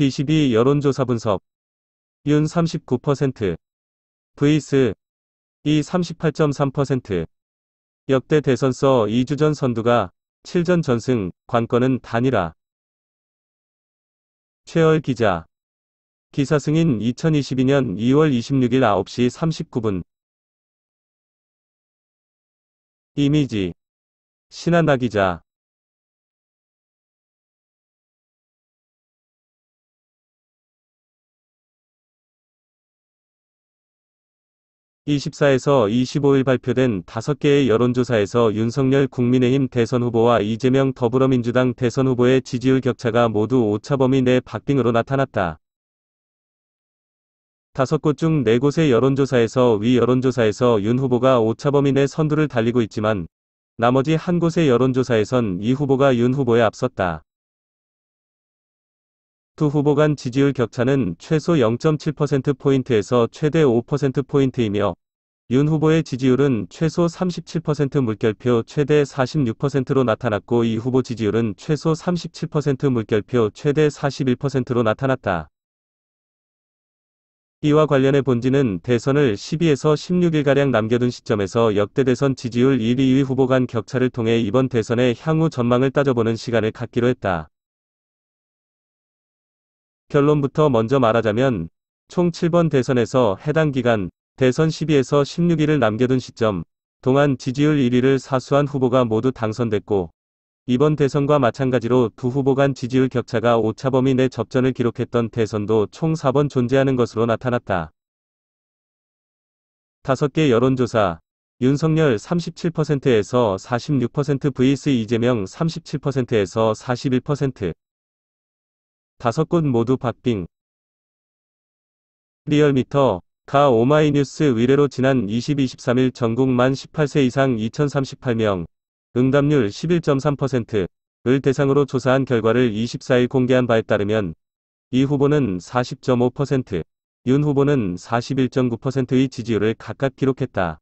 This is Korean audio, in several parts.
D12 여론조사 분석 윤 39%, vs 이 38.3%, 역대 대선 서 2주 전 선두가 7전 전승, 관건은 단일화. 최열 기자. 기사 승인 2022년 2월 26일 9시 39분. 이미지. 신한나 기자. 24에서 25일 발표된 5개의 여론조사에서 윤석열 국민의힘 대선 후보와 이재명 더불어민주당 대선 후보의 지지율 격차가 모두 오차범위 내 박빙으로 나타났다. 5곳중4 곳의 여론조사에서 위 여론조사에서 윤 후보가 오차범위 내 선두를 달리고 있지만 나머지 한 곳의 여론조사에선 이 후보가 윤 후보에 앞섰다. 두 후보 간 지지율 격차는 최소 0.7%포인트에서 최대 5%포인트이며 윤 후보의 지지율은 최소 37% 물결표 최대 46%로 나타났고 이 후보 지지율은 최소 37% 물결표 최대 41%로 나타났다. 이와 관련해 본지는 대선을 12에서 16일가량 남겨둔 시점에서 역대 대선 지지율 1위 2위 후보 간 격차를 통해 이번 대선의 향후 전망을 따져보는 시간을 갖기로 했다. 결론부터 먼저 말하자면 총 7번 대선에서 해당 기간 대선 12에서 16일을 남겨둔 시점 동안 지지율 1위를 사수한 후보가 모두 당선됐고 이번 대선과 마찬가지로 두 후보 간 지지율 격차가 오차범위 내 접전을 기록했던 대선도 총 4번 존재하는 것으로 나타났다. 5개 여론조사 윤석열 37%에서 46% vs 이재명 37%에서 41% 다섯 곳 모두 박빙 리얼미터 가 오마이뉴스 의뢰로 지난 20, 23일 전국 만 18세 이상 2038명, 응답률 11.3%을 대상으로 조사한 결과를 24일 공개한 바에 따르면 이 후보는 40.5%, 윤 후보는 41.9%의 지지율을 각각 기록했다.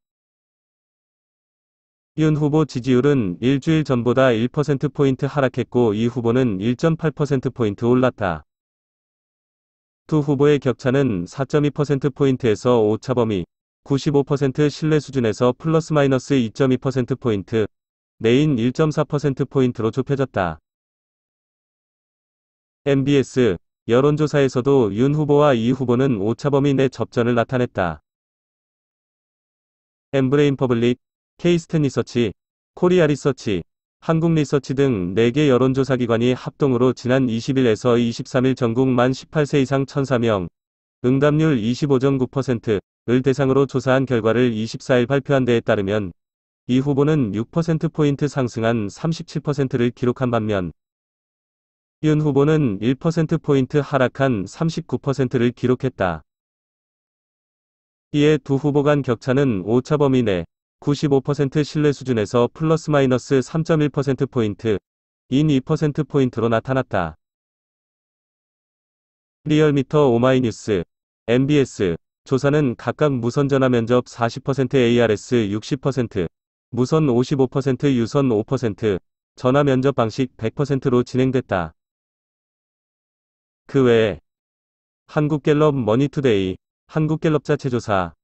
윤 후보 지지율은 일주일 전보다 1%포인트 하락했고 이 후보는 1.8%포인트 올랐다. 두 후보의 격차는 4.2%포인트에서 오차범위 95% 신뢰 수준에서 플러스 마이너스 2.2%포인트 내인 1.4%포인트로 좁혀졌다. MBS 여론조사에서도 윤 후보와 이 후보는 오차범위 내 접전을 나타냈다. 엠브레인 퍼블릭, 케이스텐 리서치, 코리아 리서치, 한국리서치 등 4개 여론조사기관이 합동으로 지난 20일에서 23일 전국 만 18세 이상 1,004명, 응답률 25.9%를 대상으로 조사한 결과를 24일 발표한 데에 따르면 이 후보는 6%포인트 상승한 37%를 기록한 반면 윤 후보는 1%포인트 하락한 39%를 기록했다. 이에 두 후보 간 격차는 오차 범위 내95% 신뢰 수준에서 플러스 마이너스 3.1%포인트 인 2%포인트로 나타났다. 리얼미터 오마이뉴스 MBS 조사는 각각 무선 전화 면접 40% ARS 60%, 무선 55% 유선 5%, 전화 면접 방식 100%로 진행됐다. 그 외에 한국갤럽 머니투데이, 한국갤럽 자체조사,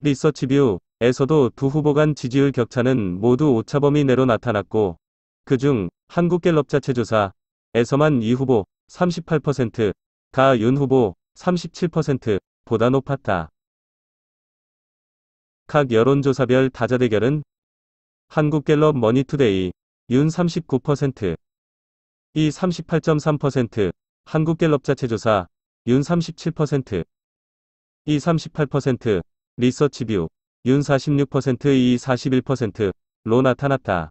리서치뷰, 에서도 두 후보 간 지지율 격차는 모두 오차범위 내로 나타났고 그 중 한국갤럽 자체조사 에서만 이 후보 38%, 가윤 후보 37% 보다 높았다. 각 여론조사별 다자 대결은 한국갤럽 머니투데이 윤 39%, 이 38.3%, 한국갤럽 자체조사 윤 37%, 이 38%, 리서치뷰 윤 46%, 이 41%로 나타났다.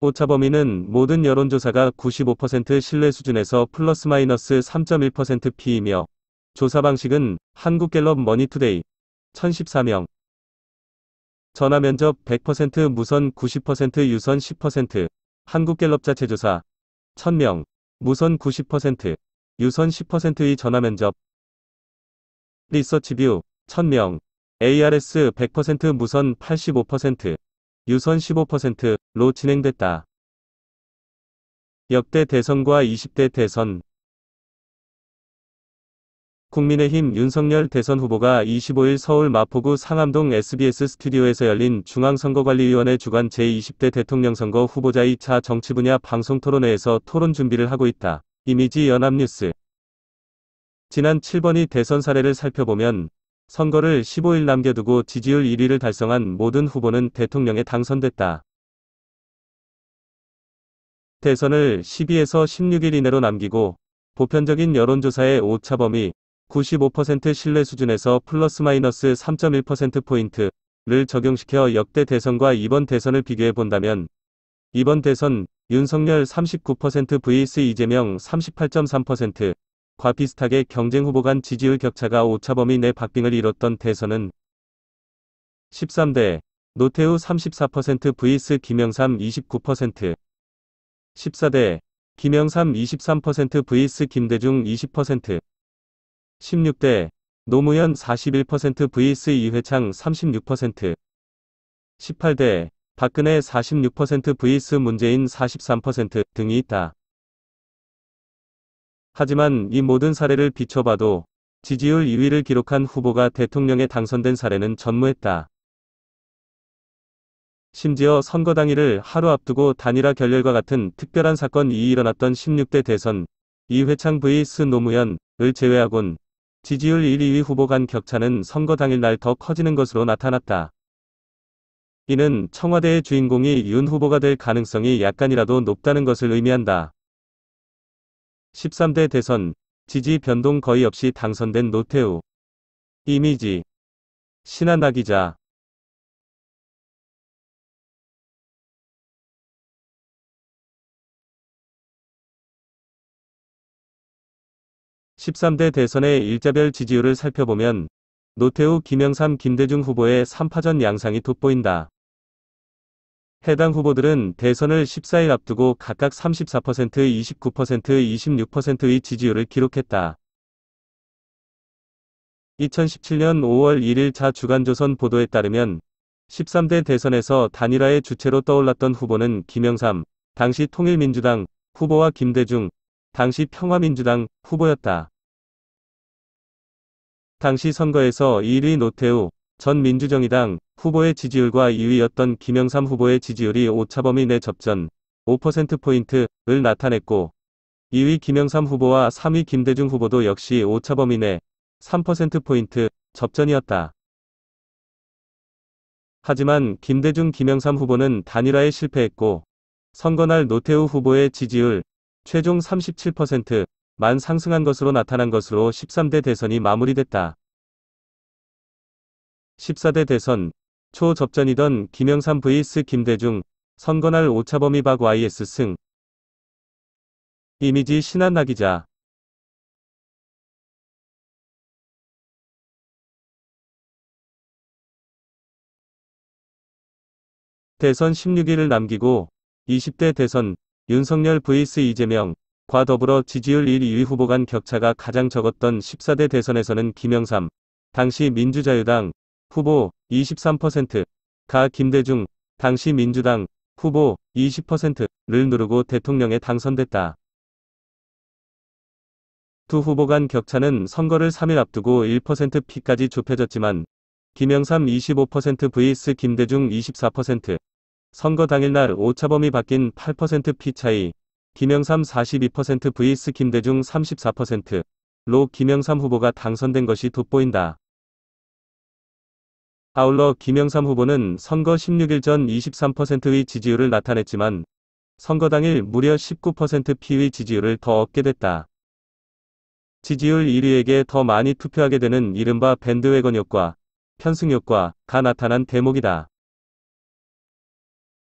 오차 범위는 모든 여론조사가 95% 신뢰 수준에서 플러스 마이너스 3.1% P이며 조사 방식은 한국갤럽 머니투데이 1014명 전화 면접 100% 무선 90% 유선 10% 한국갤럽 자체 조사 1000명 무선 90% 유선 10%의 전화 면접 리서치뷰 1000명, ARS 100% 무선 85%, 유선 15%로 진행됐다. 역대 대선과 20대 대선 국민의힘 윤석열 대선 후보가 25일 서울 마포구 상암동 SBS 스튜디오에서 열린 중앙선거관리위원회 주관 제20대 대통령 선거 후보자 2차 정치 분야 방송 토론회에서 토론 준비를 하고 있다. 이미지 연합뉴스 지난 7번이 대선 사례를 살펴보면 선거를 15일 남겨두고 지지율 1위를 달성한 모든 후보는 대통령에 당선됐다. 대선을 12에서 16일 이내로 남기고 보편적인 여론조사의 오차범위 95% 신뢰 수준에서 플러스 마이너스 3.1%포인트를 적용시켜 역대 대선과 이번 대선을 비교해 본다면 이번 대선 윤석열 39% vs 이재명 38.3%과 비슷하게 경쟁 후보 간 지지율 격차가 오차범위 내 박빙을 이뤘던 대선은 13대 노태우 34% vs 김영삼 29% 14대 김영삼 23% vs 김대중 20% 16대 노무현 41% vs 이회창 36% 18대 박근혜 46% vs 문재인 43% 등이 있다. 하지만 이 모든 사례를 비춰봐도 지지율 2위를 기록한 후보가 대통령에 당선된 사례는 전무했다. 심지어 선거 당일을 하루 앞두고 단일화 결렬과 같은 특별한 사건이 일어났던 16대 대선 이회창 vs 노무현을 제외하곤 지지율 1, 2위 후보 간 격차는 선거 당일 날 더 커지는 것으로 나타났다. 이는 청와대의 주인공이 윤 후보가 될 가능성이 약간이라도 높다는 것을 의미한다. 13대 대선 지지 변동 거의 없이 당선된 노태우 이미지 신한나 기자 1 3대 대선의 일자별 지지율을 살펴보면 노태우, 김영삼, 김대중 후보의 3파전 양상이 돋보인다. 해당 후보들은 대선을 14일 앞두고 각각 34%, 29%, 26%의 지지율을 기록했다. 2017년 5월 1일 자 주간조선 보도에 따르면 13대 대선에서 단일화의 주체로 떠올랐던 후보는 김영삼, 당시 통일민주당 후보와 김대중, 당시 평화민주당 후보였다. 당시 선거에서 1위 노태우, 전 민주정의당 후보의 지지율과 2위였던 김영삼 후보의 지지율이 오차범위 내 접전 5%포인트를 나타냈고 2위 김영삼 후보와 3위 김대중 후보도 역시 오차범위 내 3%포인트 접전이었다. 하지만 김대중 김영삼 후보는 단일화에 실패했고 선거날 노태우 후보의 지지율 최종 37%만 상승한 것으로 나타난 것으로 13대 대선이 마무리됐다. 14대 대선 초접전이던 김영삼 vs 김대중 선거날 오차범위 박 YS 승 이미지 신한나 기자 대선 16일을 남기고 20대 대선 윤석열 vs 이재명 과 더불어 지지율 1, 위 후보 간 격차가 가장 적었던 14대 대선에서는 김영삼 당시 민주자유당 후보 23%가 김대중 당시 민주당 후보 20%를 누르고 대통령에 당선됐다. 두 후보 간 격차는 선거를 3일 앞두고 1%피까지 좁혀졌지만 김영삼 25% vs 김대중 24% 선거 당일날 오차범위 바뀐 8%피 차이 김영삼 42% vs 김대중 34%로 김영삼 후보가 당선된 것이 돋보인다. 아울러 김영삼 후보는 선거 16일 전 23%의 지지율을 나타냈지만 선거 당일 무려 19% 피의 지지율을 더 얻게 됐다. 지지율 1위에게 더 많이 투표하게 되는 이른바 밴드웨건 효과, 편승 효과 가 나타난 대목이다.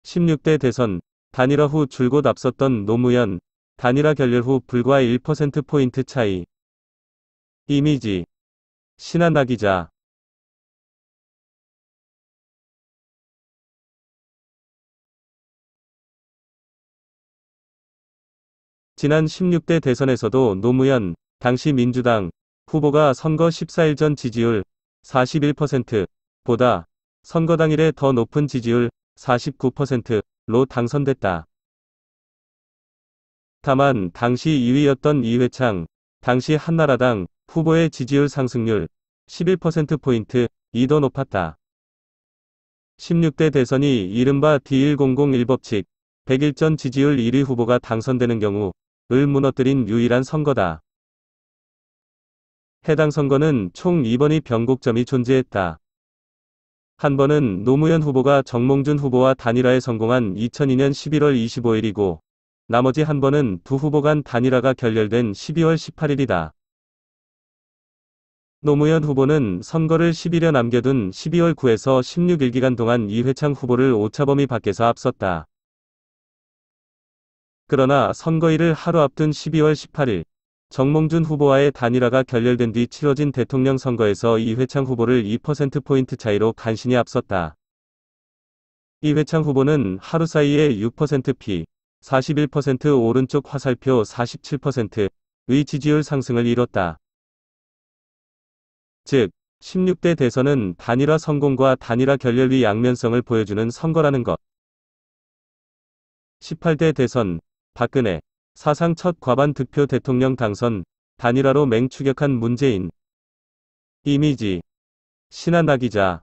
16대 대선 단일화 후 줄곧 앞섰던 노무현 단일화 결렬 후 불과 1%포인트 차이 이미지 신한나 기자 지난 16대 대선에서도 노무현 당시 민주당 후보가 선거 14일 전 지지율 41%보다 선거 당일에 더 높은 지지율 49%로 당선됐다. 다만 당시 2위였던 이회창 당시 한나라당 후보의 지지율 상승률 11%포인트 2더 높았다. 16대 대선이 이른바 D1001 법칙 1 0 1전 지지율 1위 후보가 당선되는 경우 을 무너뜨린 유일한 선거다. 해당 선거는 총 2번의 변곡점이 존재했다. 한 번은 노무현 후보가 정몽준 후보와 단일화에 성공한 2002년 11월 25일이고 나머지 한 번은 두 후보 간 단일화가 결렬된 12월 18일이다. 노무현 후보는 선거를 10일여 남겨둔 12월 9에서 16일 기간 동안 이회창 후보를 오차범위 밖에서 앞섰다. 그러나 선거일을 하루 앞둔 12월 18일 정몽준 후보와의 단일화가 결렬된 뒤 치러진 대통령 선거에서 이회창 후보를 2%포인트 차이로 간신히 앞섰다. 이회창 후보는 하루 사이에 6%피, 41% 오른쪽 화살표 47%의 지지율 상승을 이뤘다. 즉, 16대 대선은 단일화 성공과 단일화 결렬의 양면성을 보여주는 선거라는 것. 18대 대선, 박근혜 사상 첫 과반 득표 대통령 당선 단일화로 맹추격한 문재인 이미지 신한나 기자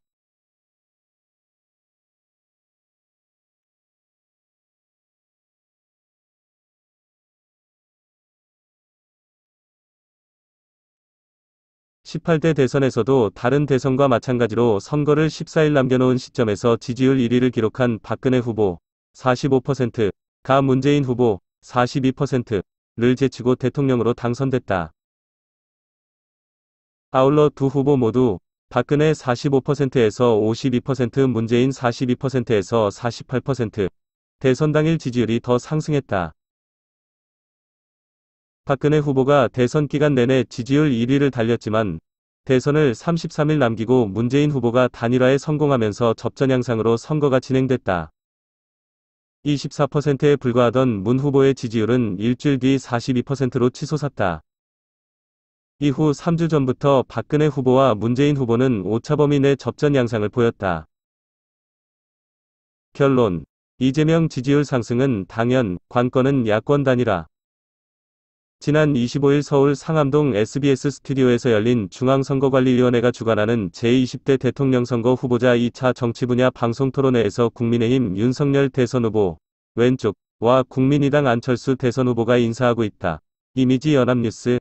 1 8대 대선에서도 다른 대선과 마찬가지로 선거를 14일 남겨놓은 시점에서 지지율 1위를 기록한 박근혜 후보 45%가 문재인 후보 42%를 제치고 대통령으로 당선됐다. 아울러 두 후보 모두 박근혜 45%에서 52%, 문재인 42%에서 48%, 대선 당일 지지율이 더 상승했다. 박근혜 후보가 대선 기간 내내 지지율 1위를 달렸지만 대선을 33일 남기고 문재인 후보가 단일화에 성공하면서 접전 양상으로 선거가 진행됐다. 24%에 불과하던 문 후보의 지지율은 일주일 뒤 42%로 치솟았다. 이후 3주 전부터 박근혜 후보와 문재인 후보는 오차범위 내 접전 양상을 보였다. 결론 이재명 지지율 상승은 당연, 관건은 야권 단이라 지난 25일 서울 상암동 SBS 스튜디오에서 열린 중앙선거관리위원회가 주관하는 제20대 대통령 선거 후보자 2차 정치 분야 방송 토론회에서 국민의힘 윤석열 대선 후보, 왼쪽와 국민의당 안철수 대선 후보가 인사하고 있다. 이미지 연합뉴스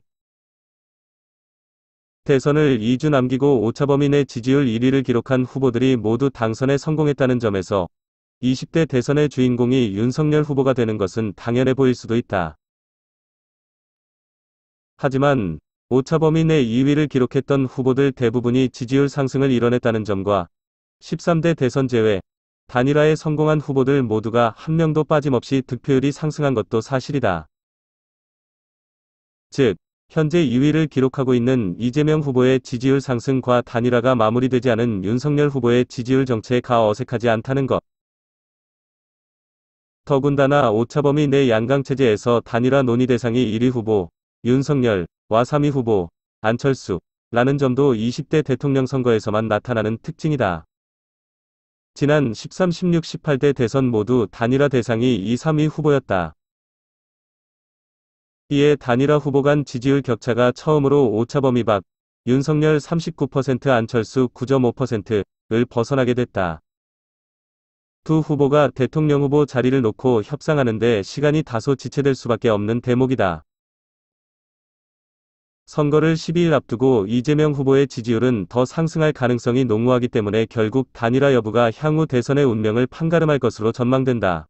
대선을 2주 남기고 오차범위 내 지지율 1위를 기록한 후보들이 모두 당선에 성공했다는 점에서 20대 대선의 주인공이 윤석열 후보가 되는 것은 당연해 보일 수도 있다. 하지만 오차범위 내 2위를 기록했던 후보들 대부분이 지지율 상승을 이뤄냈다는 점과 13대 대선 제외 단일화에 성공한 후보들 모두가 한 명도 빠짐없이 득표율이 상승한 것도 사실이다. 즉, 현재 2위를 기록하고 있는 이재명 후보의 지지율 상승과 단일화가 마무리되지 않은 윤석열 후보의 지지율 정체가 어색하지 않다는 것. 더군다나 오차범위 내 양강체제에서 단일화 논의 대상이 1위 후보, 윤석열, 와사미 후보, 안철수 라는 점도 20대 대통령 선거에서만 나타나는 특징이다. 지난 13, 16, 18대 대선 모두 단일화 대상이 2, 3위 후보였다. 이에 단일화 후보 간 지지율 격차가 처음으로 오차 범위 밖 윤석열 39% 안철수 9 5를 벗어나게 됐다. 두 후보가 대통령 후보 자리를 놓고 협상하는데 시간이 다소 지체될 수밖에 없는 대목이다. 선거를 12일 앞두고 이재명 후보의 지지율은 더 상승할 가능성이 농후하기 때문에 결국 단일화 여부가 향후 대선의 운명을 판가름할 것으로 전망된다.